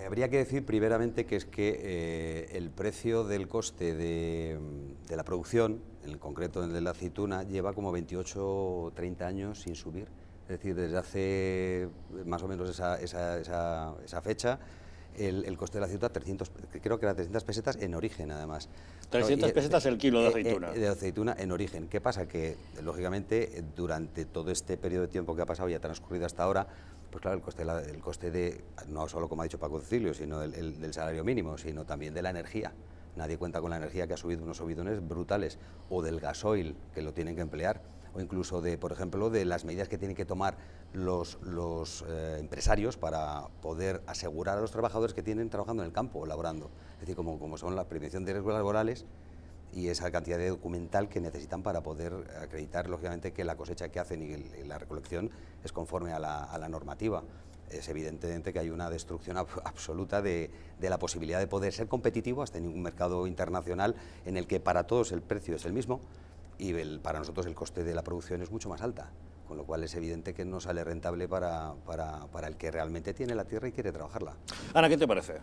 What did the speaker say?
Eh, habría que decir primeramente que es que eh, el precio del coste de, la producción, en concreto el de la aceituna, lleva como 28 o 30 años sin subir. Es decir, desde hace eh, más o menos esa, esa, esa, esa fecha el, coste de la ciudad, 300, creo que era 300 pesetas en origen, además. 300 eh, pesetas el kilo de eh, eh, aceituna. De aceituna en origen. ¿Qué pasa? Que, lógicamente, durante todo este periodo de tiempo que ha pasado y ha transcurrido hasta ahora, pues claro, el coste, de el coste de, no solo como ha dicho Paco Cecilio, sino del salario mínimo, sino también de la energía. Nadie cuenta con la energía que ha subido unos subidones brutales, o del gasoil, que lo tienen que emplear, o incluso de, por ejemplo, de las medidas que tienen que tomar los, los eh, empresarios para poder asegurar a los trabajadores que tienen trabajando en el campo o laborando. Es decir, como, son la prevención de riesgos laborales y esa cantidad de documental que necesitan para poder acreditar, lógicamente, que la cosecha que hacen y, la recolección es conforme a la normativa es evidentemente que hay una destrucción absoluta de, la posibilidad de poder ser competitivo hasta en un mercado internacional en el que para todos el precio es el mismo y para nosotros el coste de la producción es mucho más alta, con lo cual es evidente que no sale rentable para, para el que realmente tiene la tierra y quiere trabajarla. Ana, ¿qué te parece?